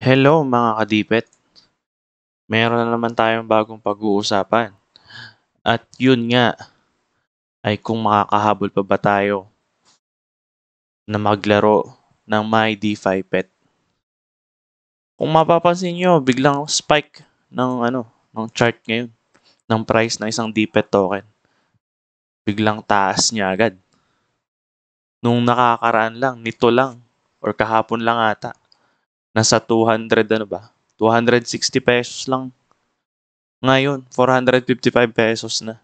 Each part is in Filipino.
Hello mga kadipet! Meron na naman tayong bagong pag-uusapan. At yun nga, ay kung makakahabol pa ba tayo na maglaro ng My D5 Pet. Kung mapapansin nyo, biglang spike ng ano, ng chart ngayon, ng price ng isang DPET token. Biglang taas niya agad. Nung nakakaraan lang, nito lang, or kahapon lang ata Nasa 200 ano ba? 260 pesos lang. Ngayon, 455 pesos na.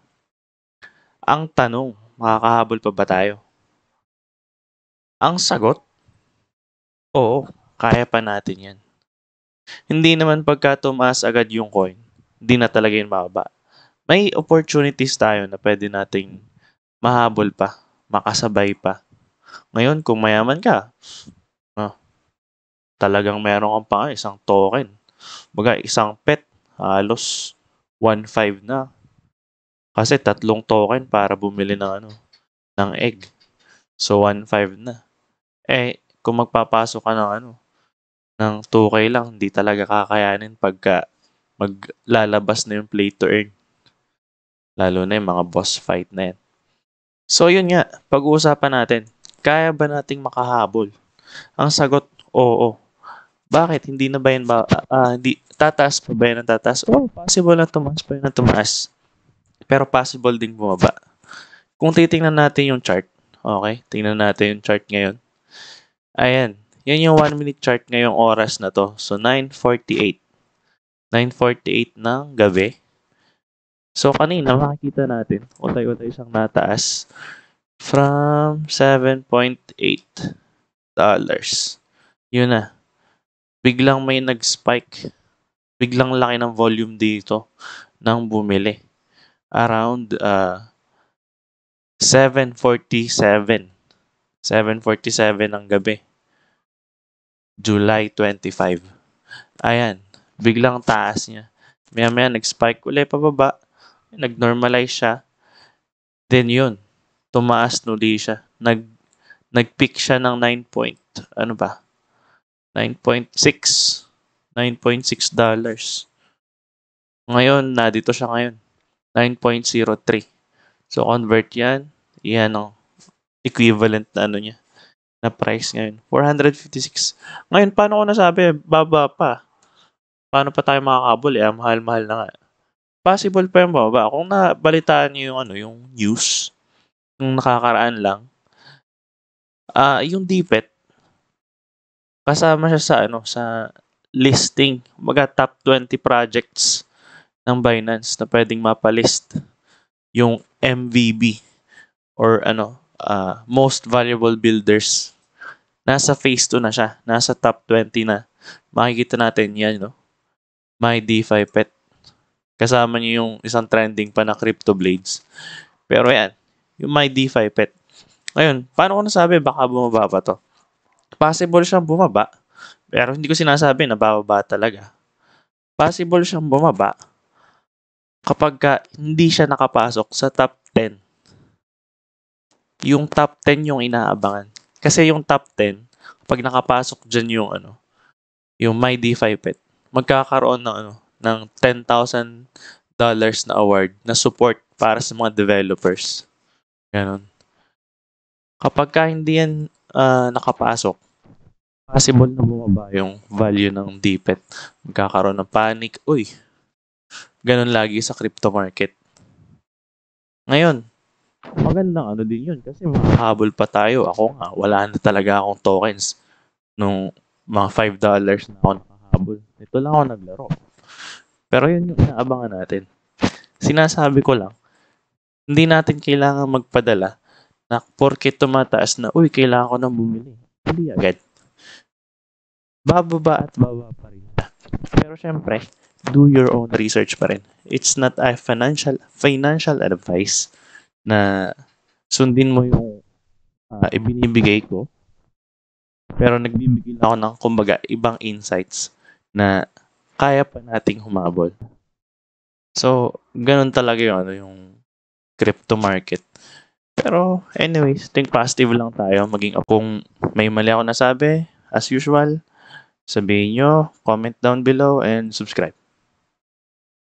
Ang tanong, makakahabol pa ba tayo? Ang sagot? Oo, kaya pa natin yan. Hindi naman pagka tumaas agad yung coin, hindi na talaga yun mababa. May opportunities tayo na pwede nating mahabol pa, makasabay pa. Ngayon, kung mayaman ka, oh, talagang meron kang pa isang token. Mga isang pet, halos 1.5 na. Kasi tatlong token para bumili ng ano, ng egg. So, 1.5 na. Eh, kung magpapasok ka ng ano, ng 2K lang, hindi talaga kakayanin pagka maglalabas na yung play to earn. Lalo na yung mga boss fight na yan. So, yun nga, pag-uusapan natin, kaya ba nating makahabol? Ang sagot, oo bakit hindi na ba yan ba, uh, hindi, tataas pa ba yan ang tataas? Oh, possible na tumaas pa yan ang tumaas. Pero possible ding bumaba. Kung titingnan natin yung chart, okay, tingnan natin yung chart ngayon. Ayan, yan yung 1 minute chart ngayong oras na to. So, 9.48. 9.48 ng gabi. So, kanina makikita natin, utay-utay siyang nataas from 7.8 dollars. Yun na biglang may nag-spike. Biglang laki ng volume dito ng bumili. Around uh, 7.47. 7.47 ng gabi. July 25. Ayan. Biglang taas niya. Maya-maya nag-spike ulit pababa. Nag-normalize siya. Then yun. Tumaas nuli siya. Nag, nag-peak siya ng 9 point. Ano ba? 9.6 9.6 dollars. Ngayon, nadito siya ngayon. 9.03. So, convert yan. Yan ang equivalent na ano niya. Na price ngayon. 456. Ngayon, paano ko nasabi? Baba pa. Paano pa tayo makakabol? Eh, mahal-mahal na nga. Possible pa yung baba. Kung nabalitaan niyo yung, ano, yung news, yung nakakaraan lang, ah uh, yung DPET, kasama siya sa ano sa listing, mga top 20 projects ng Binance na pwedeng mapalist yung MVB or ano uh, most valuable builders. Nasa phase 2 na siya, nasa top 20 na. Makikita natin 'yan, no. My DeFi Pet. Kasama niyo yung isang trending pa na Crypto Blades. Pero 'yan, yung My DeFi Pet. Ngayon, paano ko nasabi baka bumaba pa to? Possible siyang bumaba, pero hindi ko sinasabi na bababa talaga. Possible siyang bumaba kapag ka hindi siya nakapasok sa top 10. Yung top 10 yung inaabangan. Kasi yung top 10, kapag nakapasok dyan yung ano, yung My DeFi Pet, magkakaroon ng ano, ng $10,000 dollars na award na support para sa mga developers. Ganon. Kapag ka hindi yan uh, nakapasok, possible na bumaba yung value ng DPET. Magkakaroon ng panic. Uy, ganun lagi sa crypto market. Ngayon, magandang ano din yun kasi mahabol pa tayo. Ako nga, wala na talaga akong tokens nung mga $5 na ako nakahabol. Ito lang ako naglaro. Pero yun yung inaabangan natin. Sinasabi ko lang, hindi natin kailangan magpadala na porke tumataas na, uy, kailangan ko nang bumili. Hindi agad. Bababa at baba pa rin. Pero syempre, do your own research pa rin. It's not a financial financial advice na sundin mo yung uh, ibinibigay ko. Pero nagbibigay lang ako ng kumbaga ibang insights na kaya pa nating humabol. So, ganun talaga yung, ano, yung crypto market. Pero anyways, think positive lang tayo. Maging kung may mali ako nasabi, as usual, sabihin nyo, comment down below, and subscribe.